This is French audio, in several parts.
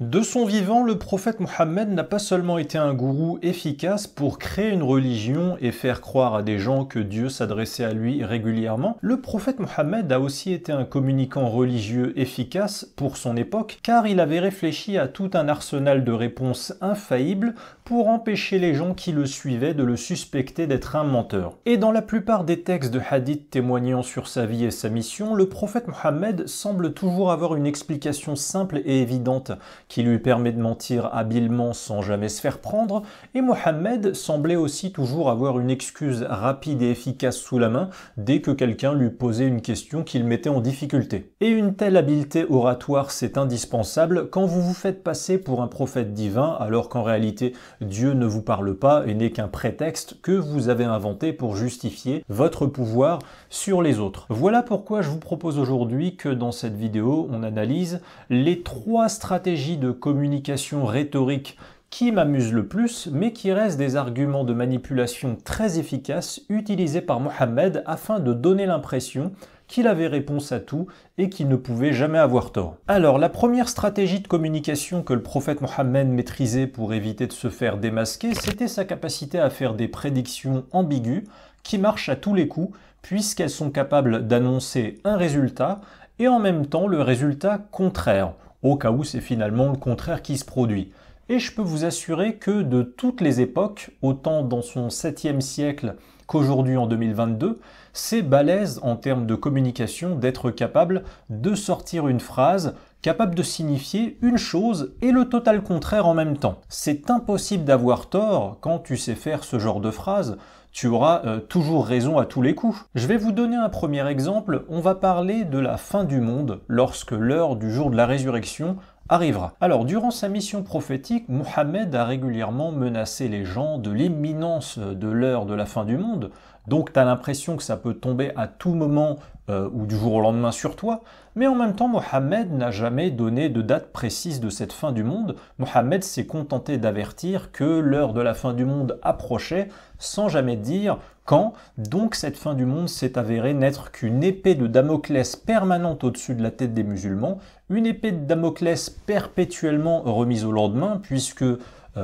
De son vivant, le prophète Mohammed n'a pas seulement été un gourou efficace pour créer une religion et faire croire à des gens que Dieu s'adressait à lui régulièrement, le prophète Mohammed a aussi été un communicant religieux efficace pour son époque, car il avait réfléchi à tout un arsenal de réponses infaillibles pour empêcher les gens qui le suivaient de le suspecter d'être un menteur. Et dans la plupart des textes de hadith témoignant sur sa vie et sa mission, le prophète Mohammed semble toujours avoir une explication simple et évidente qui lui permet de mentir habilement sans jamais se faire prendre, et Mohamed semblait aussi toujours avoir une excuse rapide et efficace sous la main dès que quelqu'un lui posait une question qu'il mettait en difficulté. Et une telle habileté oratoire, c'est indispensable quand vous vous faites passer pour un prophète divin alors qu'en réalité Dieu ne vous parle pas et n'est qu'un prétexte que vous avez inventé pour justifier votre pouvoir sur les autres. Voilà pourquoi je vous propose aujourd'hui que dans cette vidéo, on analyse les trois stratégies de communication rhétorique qui m'amusent le plus, mais qui restent des arguments de manipulation très efficaces utilisés par Mohamed afin de donner l'impression qu'il avait réponse à tout et qu'il ne pouvait jamais avoir tort. Alors, la première stratégie de communication que le prophète Mohammed maîtrisait pour éviter de se faire démasquer, c'était sa capacité à faire des prédictions ambiguës qui marchent à tous les coups puisqu'elles sont capables d'annoncer un résultat et en même temps le résultat contraire, au cas où c'est finalement le contraire qui se produit. Et je peux vous assurer que de toutes les époques, autant dans son 7e siècle qu'aujourd'hui en 2022, c'est balèze en termes de communication d'être capable de sortir une phrase capable de signifier une chose et le total contraire en même temps. C'est impossible d'avoir tort quand tu sais faire ce genre de phrase, tu auras euh, toujours raison à tous les coups. Je vais vous donner un premier exemple, on va parler de la fin du monde lorsque l'heure du jour de la résurrection arrivera. Alors, durant sa mission prophétique, Mohammed a régulièrement menacé les gens de l'imminence de l'heure de la fin du monde, donc tu as l'impression que ça peut tomber à tout moment euh, ou du jour au lendemain sur toi, mais en même temps Mohammed n'a jamais donné de date précise de cette fin du monde. Mohammed s'est contenté d'avertir que l'heure de la fin du monde approchait sans jamais dire quand. Donc cette fin du monde s'est avérée n'être qu'une épée de Damoclès permanente au-dessus de la tête des musulmans une épée de Damoclès perpétuellement remise au lendemain, puisque euh,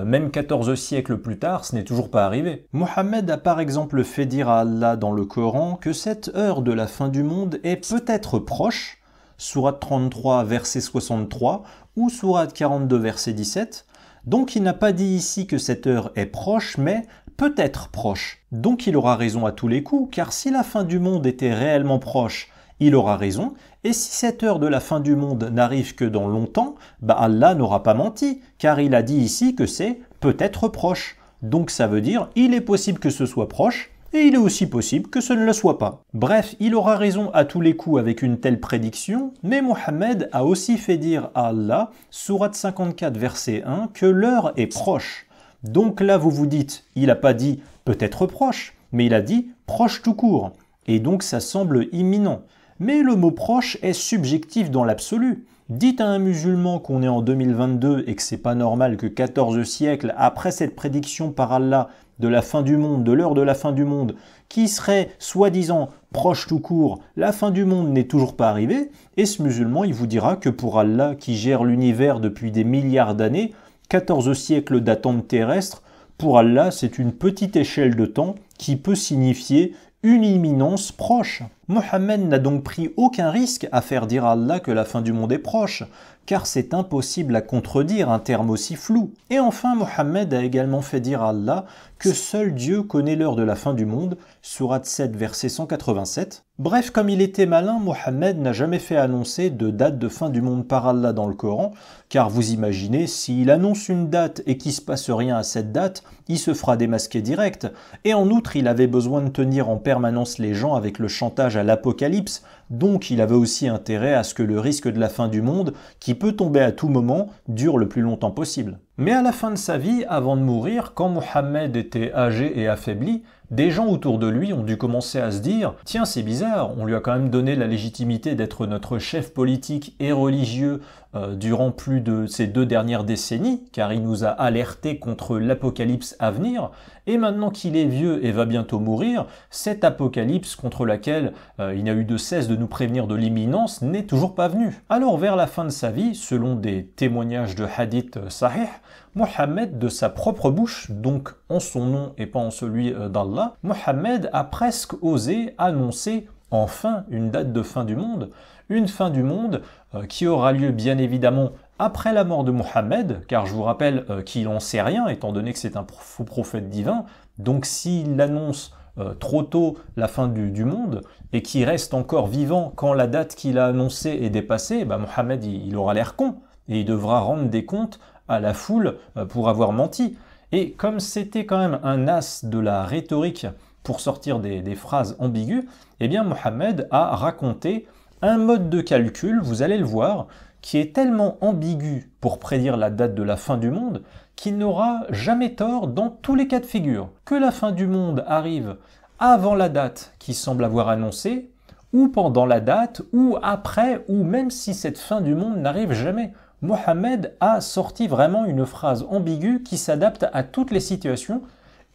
même 14 siècles plus tard, ce n'est toujours pas arrivé. Mohammed a par exemple fait dire à Allah dans le Coran que cette heure de la fin du monde est peut-être proche, Sourate 33 verset 63 ou Sourate 42 verset 17, donc il n'a pas dit ici que cette heure est proche, mais peut-être proche. Donc il aura raison à tous les coups, car si la fin du monde était réellement proche, il aura raison, et si cette heure de la fin du monde n'arrive que dans longtemps, bah Allah n'aura pas menti, car il a dit ici que c'est peut-être proche. Donc ça veut dire il est possible que ce soit proche, et il est aussi possible que ce ne le soit pas. Bref, il aura raison à tous les coups avec une telle prédiction, mais Mohammed a aussi fait dire à Allah, Surat 54 verset 1, que l'heure est proche. Donc là, vous vous dites, il n'a pas dit peut-être proche, mais il a dit proche tout court. Et donc ça semble imminent. Mais le mot proche est subjectif dans l'absolu. Dites à un musulman qu'on est en 2022 et que c'est pas normal que 14 siècles après cette prédiction par Allah de la fin du monde, de l'heure de la fin du monde, qui serait soi-disant proche tout court, la fin du monde n'est toujours pas arrivée, et ce musulman il vous dira que pour Allah qui gère l'univers depuis des milliards d'années, 14 siècles d'attente terrestre, pour Allah c'est une petite échelle de temps qui peut signifier une imminence proche. Mohammed n'a donc pris aucun risque à faire dire à Allah que la fin du monde est proche, car c'est impossible à contredire un terme aussi flou. Et enfin, Mohammed a également fait dire à Allah que seul Dieu connaît l'heure de la fin du monde, sourate 7 verset 187. Bref, comme il était malin, Mohammed n'a jamais fait annoncer de date de fin du monde par Allah dans le Coran, car vous imaginez, s'il annonce une date et qu'il se passe rien à cette date, il se fera démasquer direct, et en outre il avait besoin de tenir en permanence les gens avec le chantage à l'Apocalypse, donc il avait aussi intérêt à ce que le risque de la fin du monde, qui peut tomber à tout moment, dure le plus longtemps possible. Mais à la fin de sa vie, avant de mourir, quand Mohammed était âgé et affaibli, des gens autour de lui ont dû commencer à se dire Tiens, c'est bizarre, on lui a quand même donné la légitimité d'être notre chef politique et religieux, euh, durant plus de ces deux dernières décennies, car il nous a alerté contre l'apocalypse à venir, et maintenant qu'il est vieux et va bientôt mourir, cette apocalypse contre laquelle euh, il n'a eu de cesse de nous prévenir de l'imminence n'est toujours pas venue. Alors vers la fin de sa vie, selon des témoignages de hadith euh, sahih, Mohammed de sa propre bouche, donc en son nom et pas en celui d'Allah, Mohammed a presque osé annoncer enfin une date de fin du monde, une fin du monde euh, qui aura lieu bien évidemment après la mort de Mohammed, car je vous rappelle euh, qu'il n'en sait rien, étant donné que c'est un faux prophète divin, donc s'il annonce euh, trop tôt la fin du, monde et qu'il reste encore vivant quand la date qu'il a annoncée est dépassée, bah Mohammed il, aura l'air con et il devra rendre des comptes à la foule pour avoir menti. Et comme c'était quand même un as de la rhétorique pour sortir des phrases ambiguës, eh bien Mohamed a raconté un mode de calcul, vous allez le voir, qui est tellement ambigu pour prédire la date de la fin du monde qu'il n'aura jamais tort dans tous les cas de figure. Que la fin du monde arrive avant la date qui semble avoir annoncé, ou pendant la date, ou après, ou même si cette fin du monde n'arrive jamais. Mohamed a sorti vraiment une phrase ambiguë qui s'adapte à toutes les situations,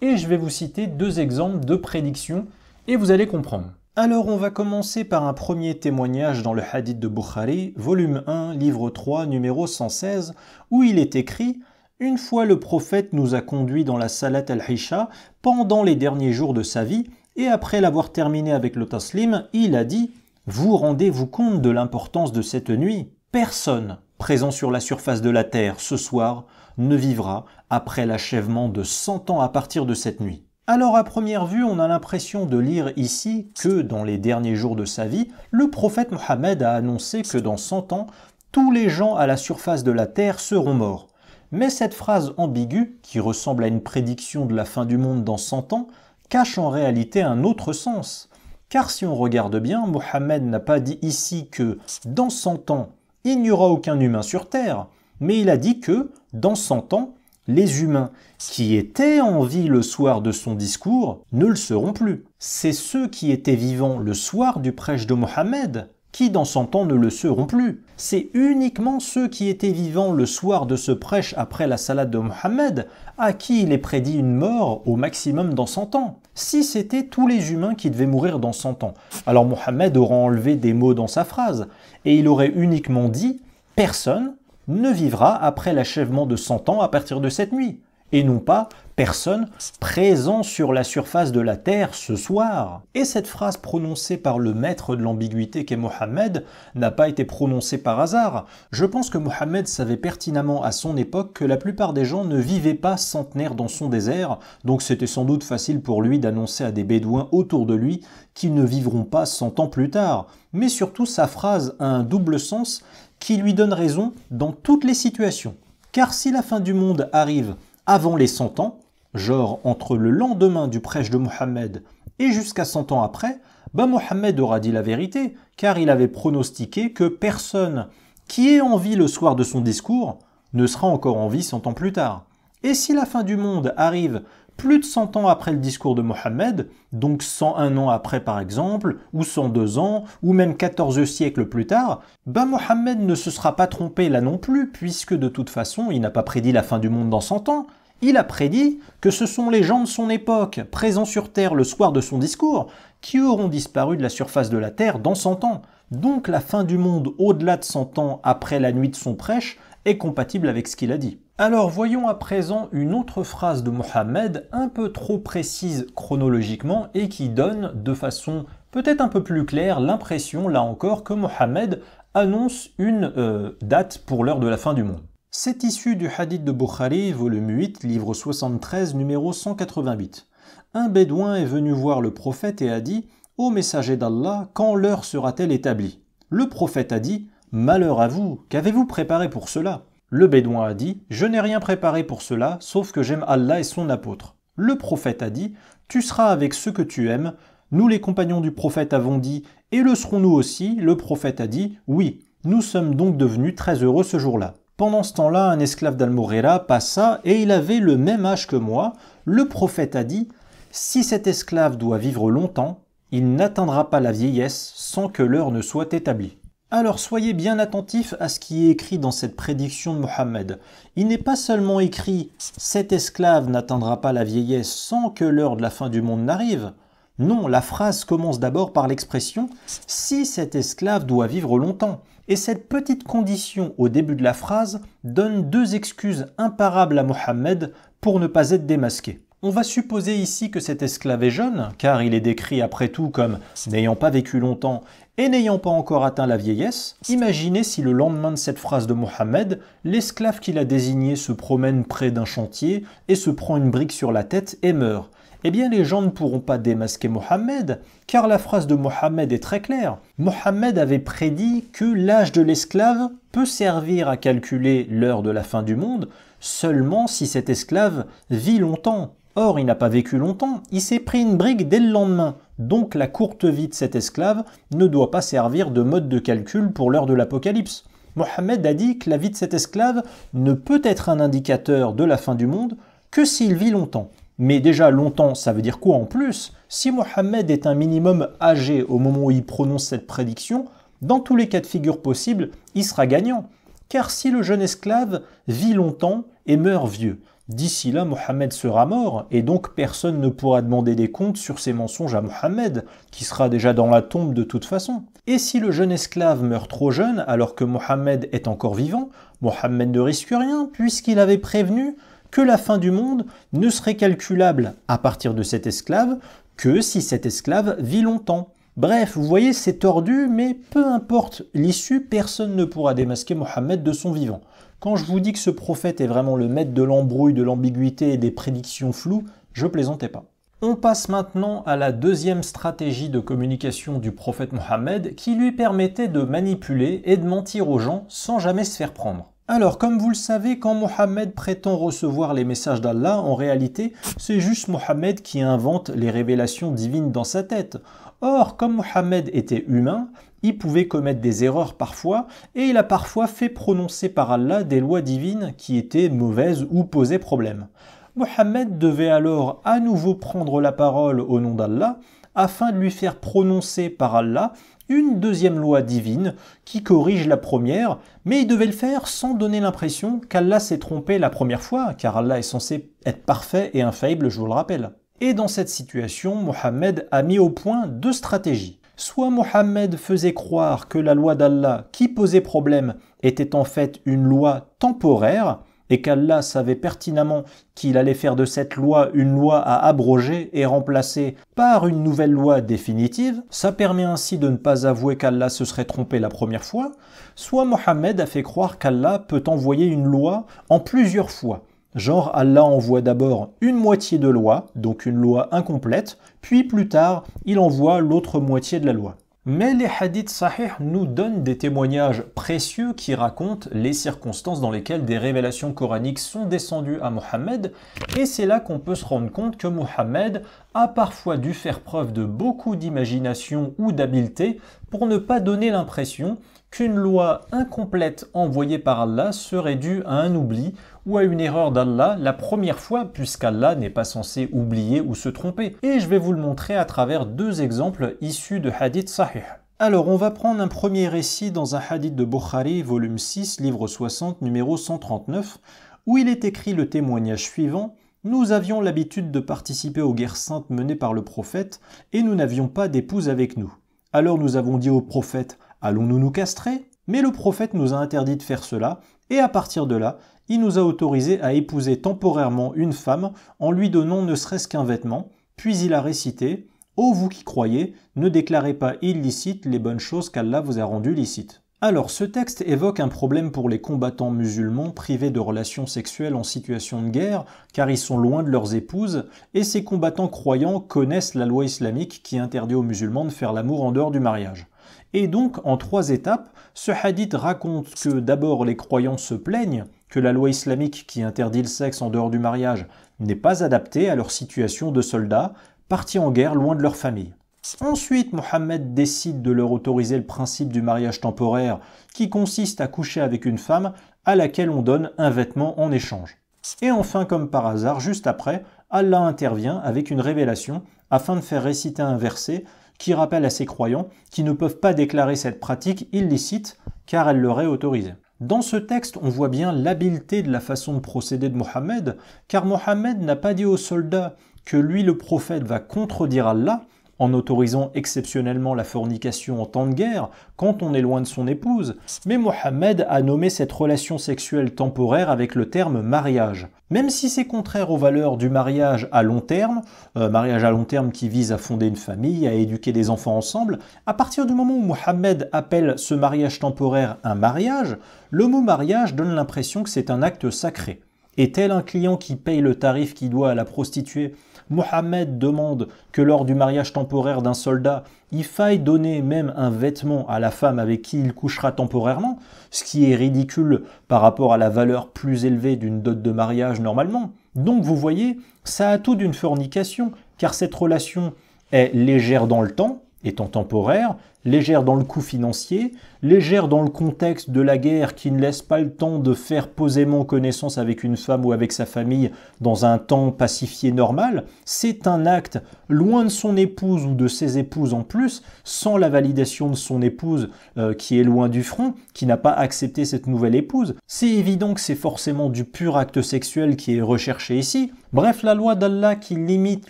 et je vais vous citer deux exemples de prédictions, et vous allez comprendre. Alors on va commencer par un premier témoignage dans le Hadith de Bukhari, volume 1, livre 3, numéro 116, où il est écrit Une fois le prophète nous a conduits dans la Salat al-Hisha pendant les derniers jours de sa vie, et après l'avoir terminé avec le Taslim, il a dit Vous rendez-vous compte de l'importance de cette nuit Personne présent sur la surface de la terre ce soir ne vivra après l'achèvement de 100 ans à partir de cette nuit. Alors à première vue, on a l'impression de lire ici que dans les derniers jours de sa vie, le prophète Mohammed a annoncé que dans 100 ans, tous les gens à la surface de la terre seront morts. Mais cette phrase ambiguë, qui ressemble à une prédiction de la fin du monde dans 100 ans, cache en réalité un autre sens. Car si on regarde bien, Mohammed n'a pas dit ici que dans 100 ans, il n'y aura aucun humain sur terre, mais il a dit que dans 100 ans, les humains qui étaient en vie le soir de son discours ne le seront plus. C'est ceux qui étaient vivants le soir du prêche de Mohammed qui dans son ans, ne le seront plus. C'est uniquement ceux qui étaient vivants le soir de ce prêche après la salade de Mohammed, à qui il est prédit une mort au maximum dans 100 ans. Si c'était tous les humains qui devaient mourir dans 100 ans, alors Mohammed aurait enlevé des mots dans sa phrase, et il aurait uniquement dit « personne ne vivra après l'achèvement de 100 ans à partir de cette nuit, et non pas personne présent sur la surface de la terre ce soir. Et cette phrase prononcée par le maître de l'ambiguïté qu'est Mohammed n'a pas été prononcée par hasard. Je pense que Mohammed savait pertinemment à son époque que la plupart des gens ne vivaient pas centenaires dans son désert, donc c'était sans doute facile pour lui d'annoncer à des bédouins autour de lui qu'ils ne vivront pas cent ans plus tard. Mais surtout, sa phrase a un double sens qui lui donne raison dans toutes les situations. Car si la fin du monde arrive avant les 100 ans, genre entre le lendemain du prêche de Mohammed et jusqu'à 100 ans après, bah Mohammed aura dit la vérité, car il avait pronostiqué que personne qui est en vie le soir de son discours ne sera encore en vie 100 ans plus tard. Et si la fin du monde arrive plus de 100 ans après le discours de Mohammed, donc 101 ans après par exemple, ou 102 ans, ou même 14 siècles plus tard, ben Mohammed ne se sera pas trompé là non plus, puisque de toute façon il n'a pas prédit la fin du monde dans 100 ans, il a prédit que ce sont les gens de son époque, présents sur Terre le soir de son discours, qui auront disparu de la surface de la Terre dans 100 ans. Donc la fin du monde au-delà de 100 ans après la nuit de son prêche est compatible avec ce qu'il a dit. Alors voyons à présent une autre phrase de Mohammed un peu trop précise chronologiquement et qui donne de façon peut-être un peu plus claire l'impression là encore que Mohammed annonce une euh, date pour l'heure de la fin du monde. C'est issu du hadith de Bukhari, volume 8, livre 73, numéro 188. Un bédouin est venu voir le prophète et a dit Ô messager d'Allah, quand l'heure sera-t-elle établie Le prophète a dit Malheur à vous, qu'avez-vous préparé pour cela le Bédouin a dit Je n'ai rien préparé pour cela, sauf que j'aime Allah et son apôtre. Le prophète a dit Tu seras avec ceux que tu aimes. Nous, les compagnons du prophète, avons dit Et le serons-nous aussi Le prophète a dit Oui. Nous sommes donc devenus très heureux ce jour-là. Pendant ce temps-là, un esclave d'Almorera passa et il avait le même âge que moi. Le prophète a dit Si cet esclave doit vivre longtemps, il n'atteindra pas la vieillesse sans que l'heure ne soit établie. Alors soyez bien attentifs à ce qui est écrit dans cette prédiction de Mohammed. Il n'est pas seulement écrit Cet esclave n'atteindra pas la vieillesse sans que l'heure de la fin du monde n'arrive. Non, la phrase commence d'abord par l'expression Si cet esclave doit vivre longtemps. Et cette petite condition au début de la phrase donne deux excuses imparables à Mohammed pour ne pas être démasqué. On va supposer ici que cet esclave est jeune, car il est décrit après tout comme n'ayant pas vécu longtemps et n'ayant pas encore atteint la vieillesse. Imaginez si le lendemain de cette phrase de Mohammed, l'esclave qu'il a désigné se promène près d'un chantier et se prend une brique sur la tête et meurt. Eh bien les gens ne pourront pas démasquer Mohammed, car la phrase de Mohammed est très claire. Mohammed avait prédit que l'âge de l'esclave peut servir à calculer l'heure de la fin du monde, seulement si cet esclave vit longtemps. Or, il n'a pas vécu longtemps, il s'est pris une brique dès le lendemain, donc la courte vie de cet esclave ne doit pas servir de mode de calcul pour l'heure de l'Apocalypse. Mohammed a dit que la vie de cet esclave ne peut être un indicateur de la fin du monde que s'il vit longtemps. Mais déjà longtemps, ça veut dire quoi en plus Si Mohammed est un minimum âgé au moment où il prononce cette prédiction, dans tous les cas de figure possibles, il sera gagnant. Car si le jeune esclave vit longtemps et meurt vieux, D'ici là, Mohammed sera mort, et donc personne ne pourra demander des comptes sur ses mensonges à Mohammed, qui sera déjà dans la tombe de toute façon. Et si le jeune esclave meurt trop jeune alors que Mohammed est encore vivant, Mohammed ne risque rien, puisqu'il avait prévenu que la fin du monde ne serait calculable à partir de cet esclave que si cet esclave vit longtemps. Bref, vous voyez, c'est tordu, mais peu importe l'issue, personne ne pourra démasquer Mohammed de son vivant. Quand je vous dis que ce prophète est vraiment le maître de l'embrouille, de l'ambiguïté et des prédictions floues, je plaisantais pas. On passe maintenant à la deuxième stratégie de communication du prophète Mohammed qui lui permettait de manipuler et de mentir aux gens sans jamais se faire prendre. Alors, comme vous le savez, quand Mohammed prétend recevoir les messages d'Allah, en réalité, c'est juste Mohammed qui invente les révélations divines dans sa tête. Or, comme Mohammed était humain, il pouvait commettre des erreurs parfois, et il a parfois fait prononcer par Allah des lois divines qui étaient mauvaises ou posaient problème. Mohammed devait alors à nouveau prendre la parole au nom d'Allah afin de lui faire prononcer par Allah une deuxième loi divine qui corrige la première, mais il devait le faire sans donner l'impression qu'Allah s'est trompé la première fois, car Allah est censé être parfait et infaillible, je vous le rappelle. Et dans cette situation, Mohammed a mis au point deux stratégies soit Mohammed faisait croire que la loi d'Allah qui posait problème était en fait une loi temporaire, et qu'Allah savait pertinemment qu'il allait faire de cette loi une loi à abroger et remplacer par une nouvelle loi définitive, ça permet ainsi de ne pas avouer qu'Allah se serait trompé la première fois, soit Mohammed a fait croire qu'Allah peut envoyer une loi en plusieurs fois, Genre Allah envoie d'abord une moitié de loi, donc une loi incomplète, puis plus tard il envoie l'autre moitié de la loi. Mais les hadiths sahih nous donnent des témoignages précieux qui racontent les circonstances dans lesquelles des révélations coraniques sont descendues à Mohammed, et c'est là qu'on peut se rendre compte que Mohammed a parfois dû faire preuve de beaucoup d'imagination ou d'habileté pour ne pas donner l'impression qu'une loi incomplète envoyée par Allah serait due à un oubli ou à une erreur d'Allah la première fois, puisqu'Allah n'est pas censé oublier ou se tromper. Et je vais vous le montrer à travers deux exemples issus de Hadith sahih. Alors, on va prendre un premier récit dans un hadith de Bukhari, volume 6, livre 60, numéro 139, où il est écrit le témoignage suivant nous avions l'habitude de participer aux guerres saintes menées par le prophète, et nous n'avions pas d'épouse avec nous. Alors nous avons dit au prophète Allons-nous nous castrer Mais le prophète nous a interdit de faire cela, et à partir de là, il nous a autorisé à épouser temporairement une femme en lui donnant ne serait-ce qu'un vêtement, puis il a récité Ô vous qui croyez, ne déclarez pas illicites les bonnes choses qu'Allah vous a rendues licites. Alors, ce texte évoque un problème pour les combattants musulmans privés de relations sexuelles en situation de guerre, car ils sont loin de leurs épouses, et ces combattants croyants connaissent la loi islamique qui interdit aux musulmans de faire l'amour en dehors du mariage. Et donc, en trois étapes, ce hadith raconte que d'abord les croyants se plaignent que la loi islamique qui interdit le sexe en dehors du mariage n'est pas adaptée à leur situation de soldats partis en guerre loin de leur famille. Ensuite, Mohammed décide de leur autoriser le principe du mariage temporaire qui consiste à coucher avec une femme à laquelle on donne un vêtement en échange. Et enfin, comme par hasard, juste après, Allah intervient avec une révélation afin de faire réciter un verset qui rappelle à ses croyants qui ne peuvent pas déclarer cette pratique illicite car elle leur est autorisée. Dans ce texte, on voit bien l'habileté de la façon de procéder de Mohammed, car Mohammed n'a pas dit aux soldats que lui le prophète va contredire Allah, en autorisant exceptionnellement la fornication en temps de guerre, quand on est loin de son épouse, mais Mohammed a nommé cette relation sexuelle temporaire avec le terme mariage. Même si c'est contraire aux valeurs du mariage à long terme, euh, mariage à long terme qui vise à fonder une famille, à éduquer des enfants ensemble, à partir du moment où Mohammed appelle ce mariage temporaire un mariage, le mot mariage donne l'impression que c'est un acte sacré. Et tel un client qui paye le tarif qu'il doit à la prostituée Mohamed demande que lors du mariage temporaire d'un soldat, il faille donner même un vêtement à la femme avec qui il couchera temporairement, ce qui est ridicule par rapport à la valeur plus élevée d'une dot de mariage normalement. Donc vous voyez, ça a tout d'une fornication, car cette relation est légère dans le temps, étant temporaire, légère dans le coût financier, légère dans le contexte de la guerre qui ne laisse pas le temps de faire posément connaissance avec une femme ou avec sa famille dans un temps pacifié normal, c'est un acte loin de son épouse ou de ses épouses en plus, sans la validation de son épouse euh, qui est loin du front, qui n'a pas accepté cette nouvelle épouse. C'est évident que c'est forcément du pur acte sexuel qui est recherché ici. Bref, la loi d'Allah qui limite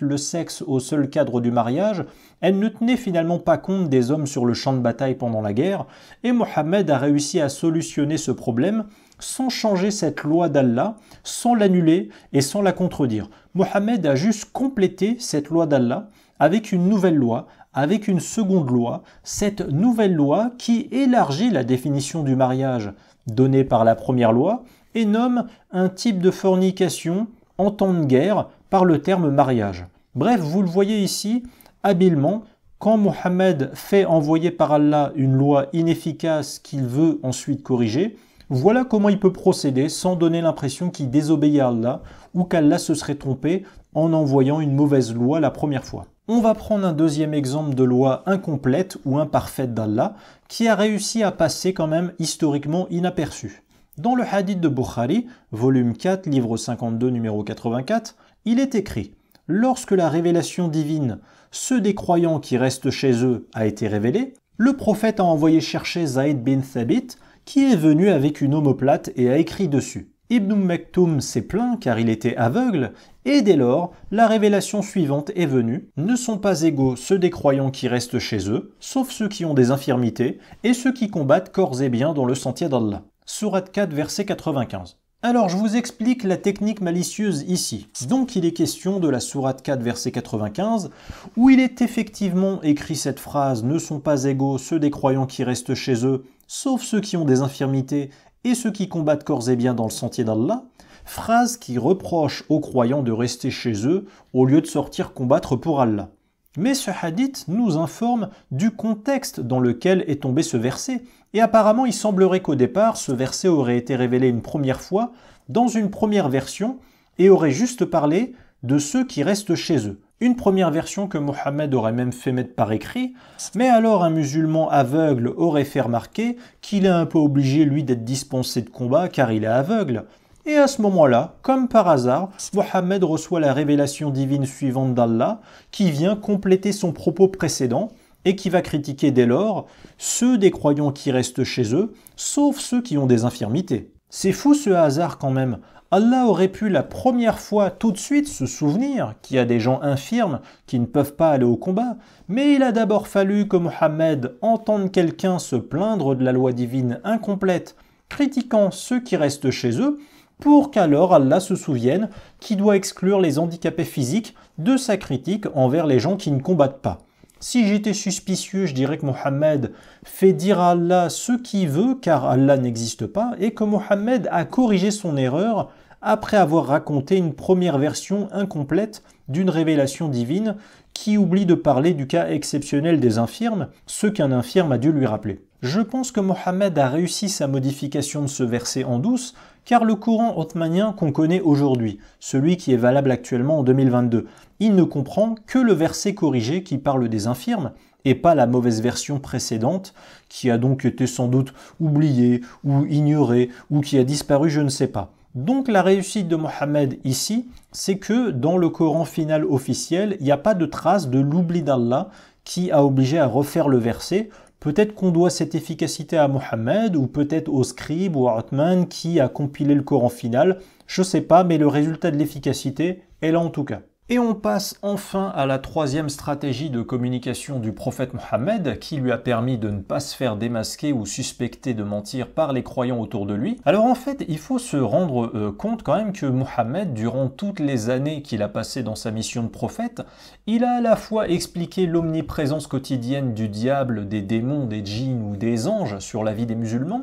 le sexe au seul cadre du mariage elle ne tenait finalement pas compte des hommes sur le champ de bataille pendant la guerre, et Mohammed a réussi à solutionner ce problème sans changer cette loi d'Allah, sans l'annuler et sans la contredire. Mohammed a juste complété cette loi d'Allah avec une nouvelle loi, avec une seconde loi, cette nouvelle loi qui élargit la définition du mariage donnée par la première loi et nomme un type de fornication en temps de guerre par le terme mariage. Bref, vous le voyez ici, habilement quand Mohammed fait envoyer par Allah une loi inefficace qu'il veut ensuite corriger, voilà comment il peut procéder sans donner l'impression qu'il désobéit à Allah ou qu'Allah se serait trompé en envoyant une mauvaise loi la première fois. On va prendre un deuxième exemple de loi incomplète ou imparfaite d'Allah qui a réussi à passer quand même historiquement inaperçu. Dans le hadith de Bukhari, volume 4, livre 52, numéro 84, il est écrit Lorsque la révélation divine ceux des croyants qui restent chez eux a été révélé, le prophète a envoyé chercher Zaid bin Thabit, qui est venu avec une omoplate et a écrit dessus. Ibn Mektoum s'est plaint car il était aveugle, et dès lors, la révélation suivante est venue. Ne sont pas égaux ceux des croyants qui restent chez eux, sauf ceux qui ont des infirmités, et ceux qui combattent corps et biens dans le sentier d'Allah. Surat 4, verset 95. Alors je vous explique la technique malicieuse ici. Donc il est question de la sourate 4 verset 95 où il est effectivement écrit cette phrase ne sont pas égaux ceux des croyants qui restent chez eux sauf ceux qui ont des infirmités et ceux qui combattent corps et biens dans le sentier d'Allah, phrase qui reproche aux croyants de rester chez eux au lieu de sortir combattre pour Allah. Mais ce hadith nous informe du contexte dans lequel est tombé ce verset, et apparemment il semblerait qu'au départ ce verset aurait été révélé une première fois dans une première version et aurait juste parlé de ceux qui restent chez eux. Une première version que Mohammed aurait même fait mettre par écrit, mais alors un musulman aveugle aurait fait remarquer qu'il est un peu obligé lui d'être dispensé de combat car il est aveugle, et à ce moment-là, comme par hasard, Mohammed reçoit la révélation divine suivante d'Allah, qui vient compléter son propos précédent et qui va critiquer dès lors ceux des croyants qui restent chez eux, sauf ceux qui ont des infirmités. C'est fou ce hasard quand même. Allah aurait pu la première fois tout de suite se souvenir qu'il y a des gens infirmes qui ne peuvent pas aller au combat, mais il a d'abord fallu que Mohammed entende quelqu'un se plaindre de la loi divine incomplète, critiquant ceux qui restent chez eux, pour qu'alors Allah se souvienne qui doit exclure les handicapés physiques de sa critique envers les gens qui ne combattent pas. Si j'étais suspicieux, je dirais que Mohammed fait dire à Allah ce qu'il veut car Allah n'existe pas et que Mohammed a corrigé son erreur après avoir raconté une première version incomplète d'une révélation divine qui oublie de parler du cas exceptionnel des infirmes, ce qu'un infirme a dû lui rappeler. Je pense que Mohammed a réussi sa modification de ce verset en douce car le courant hautmanien qu'on connaît aujourd'hui, celui qui est valable actuellement en 2022, il ne comprend que le verset corrigé qui parle des infirmes, et pas la mauvaise version précédente, qui a donc été sans doute oubliée ou ignorée ou qui a disparu, je ne sais pas. Donc la réussite de Mohammed ici, c'est que dans le Coran final officiel, il n'y a pas de trace de l'oubli d'Allah qui a obligé à refaire le verset. Peut-être qu'on doit cette efficacité à Mohammed ou peut-être au scribe ou à Othman qui a compilé le Coran final. Je sais pas, mais le résultat de l'efficacité est là en tout cas. Et on passe enfin à la troisième stratégie de communication du prophète Mohammed qui lui a permis de ne pas se faire démasquer ou suspecter de mentir par les croyants autour de lui. Alors en fait, il faut se rendre euh, compte quand même que Mohammed, durant toutes les années qu'il a passées dans sa mission de prophète, il a à la fois expliqué l'omniprésence quotidienne du diable, des démons, des djinns ou des anges sur la vie des musulmans,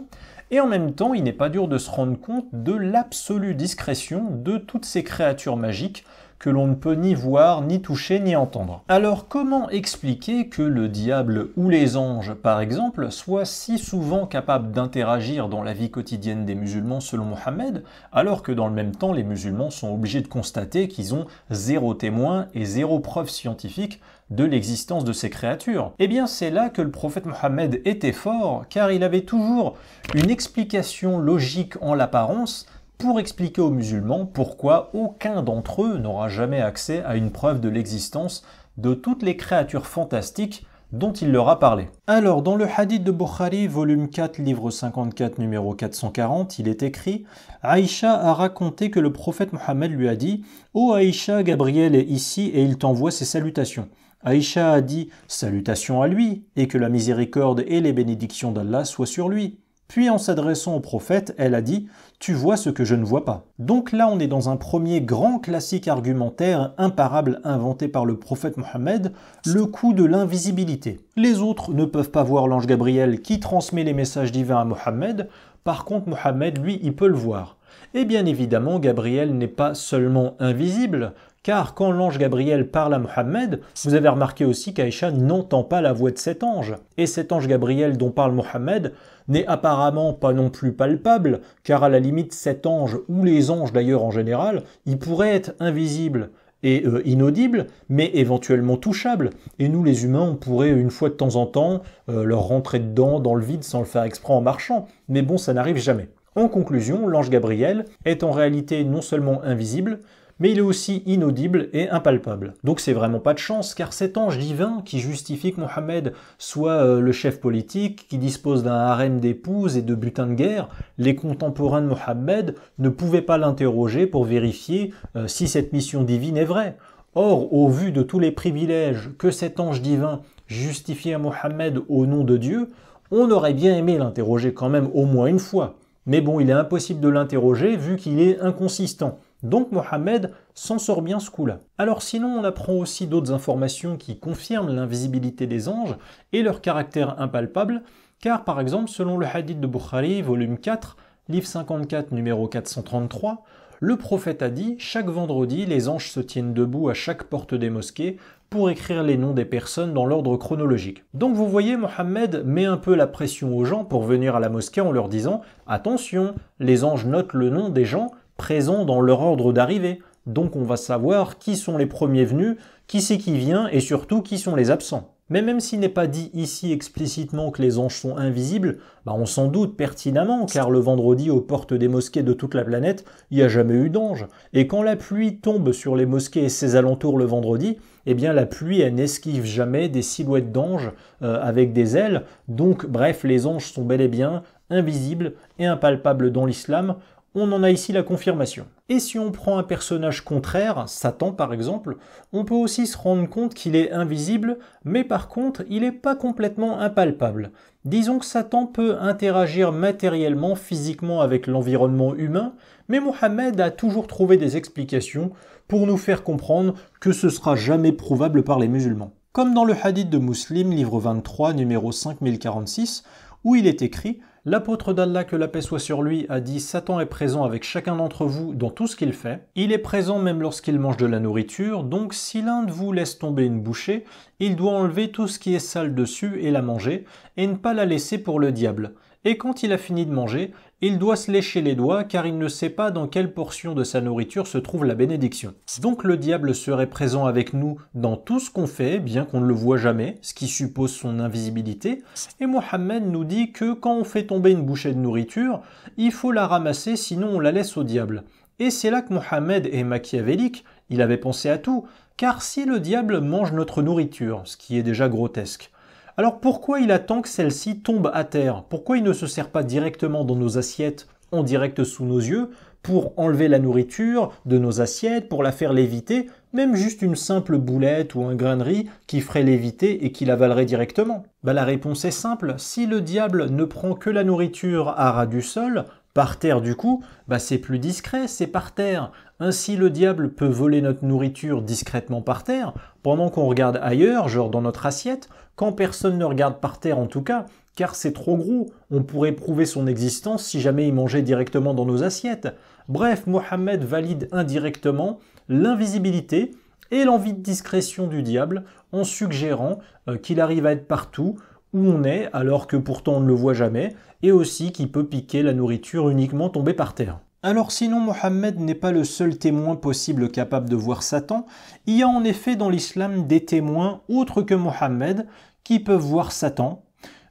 et en même temps, il n'est pas dur de se rendre compte de l'absolue discrétion de toutes ces créatures magiques que l'on ne peut ni voir, ni toucher, ni entendre. Alors comment expliquer que le diable ou les anges, par exemple, soient si souvent capables d'interagir dans la vie quotidienne des musulmans selon Mohammed, alors que dans le même temps les musulmans sont obligés de constater qu'ils ont zéro témoin et zéro preuve scientifique de l'existence de ces créatures Eh bien c'est là que le prophète Mohammed était fort, car il avait toujours une explication logique en l'apparence, pour expliquer aux musulmans pourquoi aucun d'entre eux n'aura jamais accès à une preuve de l'existence de toutes les créatures fantastiques dont il leur a parlé. Alors, dans le hadith de Bukhari, volume 4, livre 54, numéro 440, il est écrit Aïcha a raconté que le prophète Mohammed lui a dit Ô oh Aïcha, Gabriel est ici et il t'envoie ses salutations. Aïcha a dit Salutations à lui, et que la miséricorde et les bénédictions d'Allah soient sur lui. Puis en s'adressant au prophète, elle a dit ⁇ Tu vois ce que je ne vois pas ⁇ Donc là on est dans un premier grand classique argumentaire imparable inventé par le prophète Mohammed, le coup de l'invisibilité. Les autres ne peuvent pas voir l'ange Gabriel qui transmet les messages divins à Mohammed, par contre Mohammed lui il peut le voir. Et bien évidemment Gabriel n'est pas seulement invisible, car quand l'ange Gabriel parle à Mohammed, vous avez remarqué aussi qu'Aïcha n'entend pas la voix de cet ange. Et cet ange Gabriel dont parle Mohammed, n'est apparemment pas non plus palpable, car à la limite cet ange, ou les anges d'ailleurs en général, il pourraient être invisibles et euh, inaudible, mais éventuellement touchables, et nous les humains, on pourrait une fois de temps en temps euh, leur rentrer dedans dans le vide sans le faire exprès en marchant, mais bon, ça n'arrive jamais. En conclusion, l'ange Gabriel est en réalité non seulement invisible, mais il est aussi inaudible et impalpable. Donc c'est vraiment pas de chance, car cet ange divin qui justifie que Mohammed soit euh, le chef politique, qui dispose d'un harem d'épouses et de butins de guerre, les contemporains de Mohammed ne pouvaient pas l'interroger pour vérifier euh, si cette mission divine est vraie. Or, au vu de tous les privilèges que cet ange divin justifiait à Mohammed au nom de Dieu, on aurait bien aimé l'interroger quand même au moins une fois. Mais bon, il est impossible de l'interroger vu qu'il est inconsistant. Donc Mohamed s'en sort bien ce coup-là. Alors sinon, on apprend aussi d'autres informations qui confirment l'invisibilité des anges et leur caractère impalpable, car par exemple, selon le hadith de Bukhari, volume 4, livre 54, numéro 433, le prophète a dit Chaque vendredi, les anges se tiennent debout à chaque porte des mosquées pour écrire les noms des personnes dans l'ordre chronologique. Donc vous voyez, Mohammed met un peu la pression aux gens pour venir à la mosquée en leur disant Attention, les anges notent le nom des gens présents dans leur ordre d'arrivée. Donc on va savoir qui sont les premiers venus, qui c'est qui vient et surtout qui sont les absents. Mais même s'il n'est pas dit ici explicitement que les anges sont invisibles, bah, on s'en doute pertinemment, car le vendredi aux portes des mosquées de toute la planète, il n'y a jamais eu d'ange. Et quand la pluie tombe sur les mosquées et ses alentours le vendredi, eh bien la pluie, n'esquive jamais des silhouettes d'anges euh, avec des ailes. Donc bref, les anges sont bel et bien invisibles et impalpables dans l'islam, on en a ici la confirmation. Et si on prend un personnage contraire, Satan par exemple, on peut aussi se rendre compte qu'il est invisible, mais par contre il n'est pas complètement impalpable. Disons que Satan peut interagir matériellement, physiquement avec l'environnement humain, mais Mohammed a toujours trouvé des explications pour nous faire comprendre que ce sera jamais prouvable par les musulmans. Comme dans le hadith de Muslim, livre 23, numéro 5046, où il est écrit « L'apôtre d'Allah que la paix soit sur lui a dit Satan est présent avec chacun d'entre vous dans tout ce qu'il fait. Il est présent même lorsqu'il mange de la nourriture, donc si l'un de vous laisse tomber une bouchée, il doit enlever tout ce qui est sale dessus et la manger, et ne pas la laisser pour le diable. Et quand il a fini de manger, il doit se lécher les doigts car il ne sait pas dans quelle portion de sa nourriture se trouve la bénédiction. Donc le diable serait présent avec nous dans tout ce qu'on fait, bien qu'on ne le voit jamais, ce qui suppose son invisibilité. Et Mohammed nous dit que quand on fait tomber une bouchée de nourriture, il faut la ramasser sinon on la laisse au diable. Et c'est là que Mohammed est machiavélique, il avait pensé à tout, car si le diable mange notre nourriture, ce qui est déjà grotesque, alors pourquoi il attend que celle-ci tombe à terre Pourquoi il ne se sert pas directement dans nos assiettes, en direct sous nos yeux, pour enlever la nourriture de nos assiettes, pour la faire léviter, même juste une simple boulette ou un grain de riz qui ferait léviter et qui l'avalerait directement bah, La réponse est simple, si le diable ne prend que la nourriture à ras du sol, par terre du coup, bah c'est plus discret, c'est par terre. Ainsi, le diable peut voler notre nourriture discrètement par terre, pendant qu'on regarde ailleurs, genre dans notre assiette, quand personne ne regarde par terre en tout cas, car c'est trop gros, on pourrait prouver son existence si jamais il mangeait directement dans nos assiettes. Bref, Mohammed valide indirectement l'invisibilité et l'envie de discrétion du diable en suggérant euh, qu'il arrive à être partout où on est alors que pourtant on ne le voit jamais, et aussi qu'il peut piquer la nourriture uniquement tombée par terre. Alors sinon Mohammed n'est pas le seul témoin possible capable de voir Satan, il y a en effet dans l'islam des témoins autres que Mohammed qui peuvent voir Satan,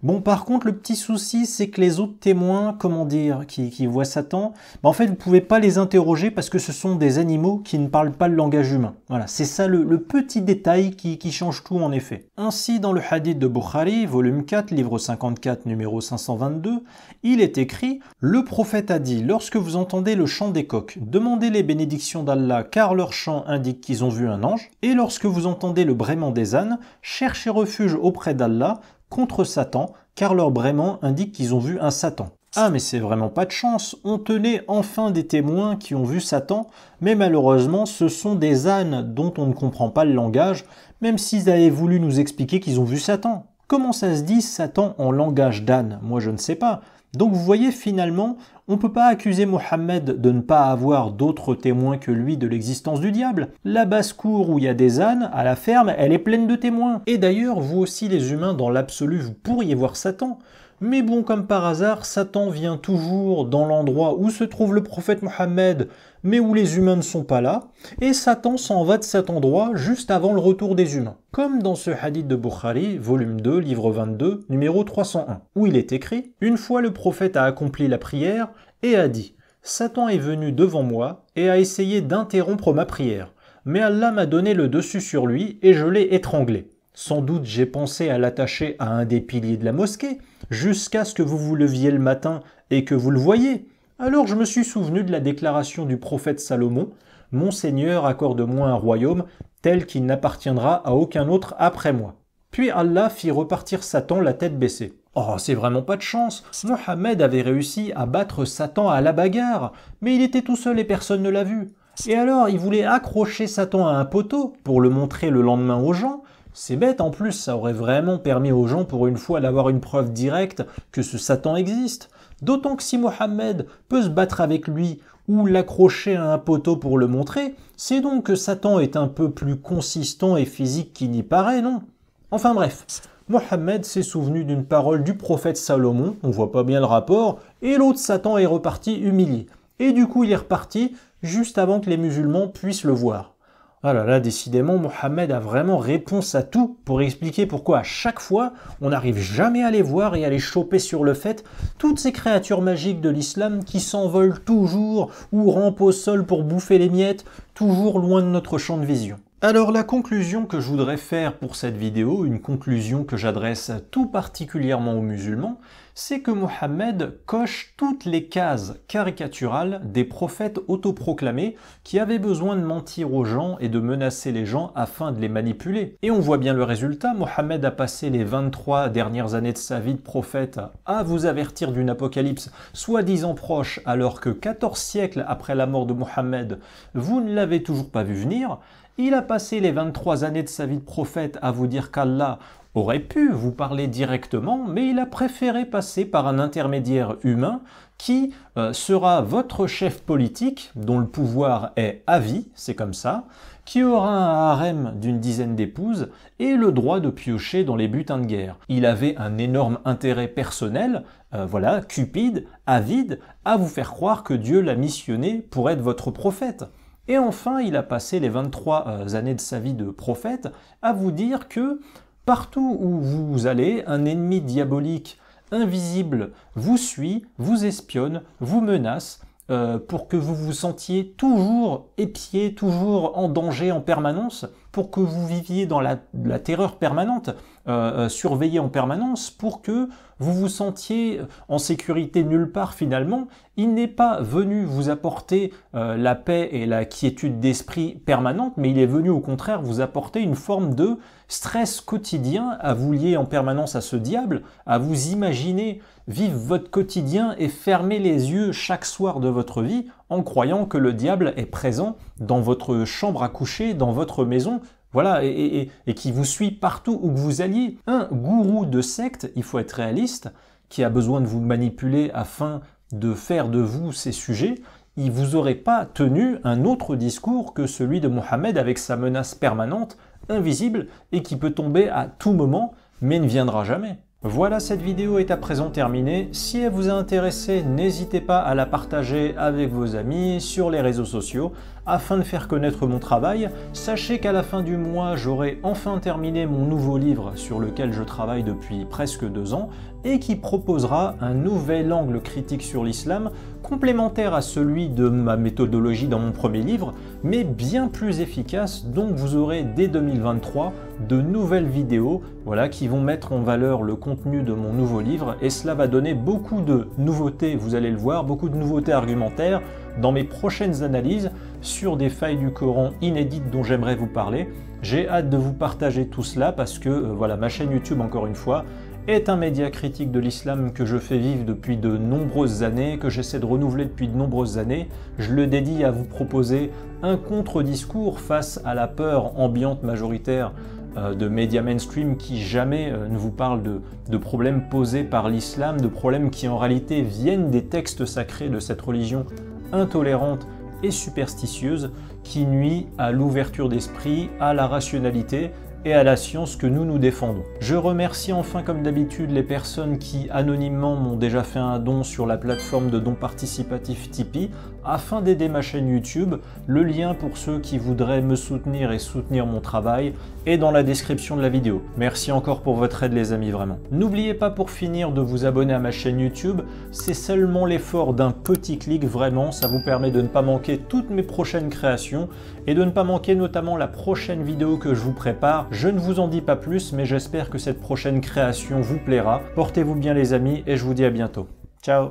Bon, par contre, le petit souci, c'est que les autres témoins, comment dire, qui, voient Satan, bah, en fait, vous ne pouvez pas les interroger parce que ce sont des animaux qui ne parlent pas le langage humain. Voilà, c'est ça le, petit détail qui, change tout en effet. Ainsi, dans le hadith de Bukhari, volume 4, livre 54, numéro 522, il est écrit « Le prophète a dit, lorsque vous entendez le chant des coqs, demandez les bénédictions d'Allah car leur chant indique qu'ils ont vu un ange, et lorsque vous entendez le braiement des ânes, cherchez refuge auprès d'Allah contre Satan, car leur braiement indique qu'ils ont vu un Satan. Ah mais c'est vraiment pas de chance, on tenait enfin des témoins qui ont vu Satan, mais malheureusement ce sont des ânes dont on ne comprend pas le langage, même s'ils avaient voulu nous expliquer qu'ils ont vu Satan. Comment ça se dit Satan en langage d'âne Moi je ne sais pas. Donc vous voyez finalement, on ne peut pas accuser Mohammed de ne pas avoir d'autres témoins que lui de l'existence du diable. La basse-cour où il y a des ânes, à la ferme, elle est pleine de témoins. Et d'ailleurs, vous aussi les humains, dans l'absolu, vous pourriez voir Satan. Mais bon, comme par hasard, Satan vient toujours dans l'endroit où se trouve le prophète Mohammed, mais où les humains ne sont pas là, et Satan s'en va de cet endroit juste avant le retour des humains. Comme dans ce hadith de Bukhari, volume 2, livre 22, numéro 301, où il est écrit « Une fois le prophète a accompli la prière et a dit « Satan est venu devant moi et a essayé d'interrompre ma prière, mais Allah m'a donné le dessus sur lui et je l'ai étranglé. » Sans doute j'ai pensé à l'attacher à un des piliers de la mosquée, jusqu'à ce que vous vous leviez le matin et que vous le voyiez. Alors je me suis souvenu de la déclaration du prophète Salomon, Mon Seigneur accorde-moi un royaume tel qu'il n'appartiendra à aucun autre après moi. Puis Allah fit repartir Satan la tête baissée. Oh, c'est vraiment pas de chance. Mohammed avait réussi à battre Satan à la bagarre, mais il était tout seul et personne ne l'a vu. Et alors, il voulait accrocher Satan à un poteau pour le montrer le lendemain aux gens, c'est bête en plus, ça aurait vraiment permis aux gens pour une fois d'avoir une preuve directe que ce Satan existe. D'autant que si Mohammed peut se battre avec lui ou l'accrocher à un poteau pour le montrer, c'est donc que Satan est un peu plus consistant et physique qu'il n'y paraît, non Enfin bref, Mohammed s'est souvenu d'une parole du prophète Salomon, on voit pas bien le rapport, et l'autre Satan est reparti humilié. Et du coup il est reparti juste avant que les musulmans puissent le voir. Ah là là, décidément, Mohamed a vraiment réponse à tout pour expliquer pourquoi à chaque fois, on n'arrive jamais à les voir et à les choper sur le fait, toutes ces créatures magiques de l'islam qui s'envolent toujours ou rampent au sol pour bouffer les miettes, toujours loin de notre champ de vision. Alors la conclusion que je voudrais faire pour cette vidéo, une conclusion que j'adresse tout particulièrement aux musulmans, c'est que Mohammed coche toutes les cases caricaturales des prophètes autoproclamés qui avaient besoin de mentir aux gens et de menacer les gens afin de les manipuler. Et on voit bien le résultat, Mohammed a passé les 23 dernières années de sa vie de prophète à vous avertir d'une apocalypse soi-disant proche alors que 14 siècles après la mort de Mohammed, vous ne l'avez toujours pas vu venir, il a passé les 23 années de sa vie de prophète à vous dire qu'Allah, aurait pu vous parler directement, mais il a préféré passer par un intermédiaire humain qui euh, sera votre chef politique, dont le pouvoir est à vie, c'est comme ça, qui aura un harem d'une dizaine d'épouses et le droit de piocher dans les butins de guerre. Il avait un énorme intérêt personnel, euh, voilà, cupide, avide, à vous faire croire que Dieu l'a missionné pour être votre prophète. Et enfin, il a passé les 23 euh, années de sa vie de prophète à vous dire que Partout où vous allez, un ennemi diabolique invisible vous suit, vous espionne, vous menace, euh, pour que vous vous sentiez toujours épié, toujours en danger en permanence, pour que vous viviez dans la, terreur permanente, euh, euh, surveillé en permanence, pour que vous vous sentiez euh, en sécurité nulle part finalement, il n'est pas venu vous apporter euh, la paix et la quiétude d'esprit permanente, mais il est venu au contraire vous apporter une forme de stress quotidien à vous lier en permanence à ce diable, à vous imaginer vivre votre quotidien et fermer les yeux chaque soir de votre vie en croyant que le diable est présent dans votre chambre à coucher, dans votre maison, voilà, et, qui vous suit partout où que vous alliez. Un gourou de secte, il faut être réaliste, qui a besoin de vous manipuler afin de faire de vous ses sujets, il vous aurait pas tenu un autre discours que celui de Mohammed avec sa menace permanente, invisible et qui peut tomber à tout moment, mais ne viendra jamais. Voilà, cette vidéo est à présent terminée. Si elle vous a intéressé, n'hésitez pas à la partager avec vos amis sur les réseaux sociaux. Afin de faire connaître mon travail, sachez qu'à la fin du mois, j'aurai enfin terminé mon nouveau livre sur lequel je travaille depuis presque deux ans et qui proposera un nouvel angle critique sur l'islam complémentaire à celui de ma méthodologie dans mon premier livre, mais bien plus efficace, donc vous aurez dès 2023 de nouvelles vidéos voilà, qui vont mettre en valeur le contenu de mon nouveau livre et cela va donner beaucoup de nouveautés, vous allez le voir, beaucoup de nouveautés argumentaires, dans mes prochaines analyses sur des failles du Coran inédites dont j'aimerais vous parler, j'ai hâte de vous partager tout cela parce que euh, voilà, ma chaîne YouTube encore une fois est un média critique de l'islam que je fais vivre depuis de nombreuses années, que j'essaie de renouveler depuis de nombreuses années. Je le dédie à vous proposer un contre-discours face à la peur ambiante majoritaire euh, de médias mainstream qui jamais euh, ne vous parlent de problèmes posés par l'islam, de problèmes qui en réalité viennent des textes sacrés de cette religion intolérante et superstitieuse qui nuit à l'ouverture d'esprit, à la rationalité et à la science que nous nous défendons. Je remercie enfin comme d'habitude les personnes qui anonymement m'ont déjà fait un don sur la plateforme de dons participatifs Tipeee afin d'aider ma chaîne YouTube, le lien pour ceux qui voudraient me soutenir et soutenir mon travail est dans la description de la vidéo. Merci encore pour votre aide les amis, vraiment. N'oubliez pas pour finir de vous abonner à ma chaîne YouTube, c'est seulement l'effort d'un petit clic, vraiment, ça vous permet de ne pas manquer toutes mes prochaines créations et de ne pas manquer notamment la prochaine vidéo que je vous prépare. Je ne vous en dis pas plus, mais j'espère que cette prochaine création vous plaira. Portez-vous bien les amis et je vous dis à bientôt. Ciao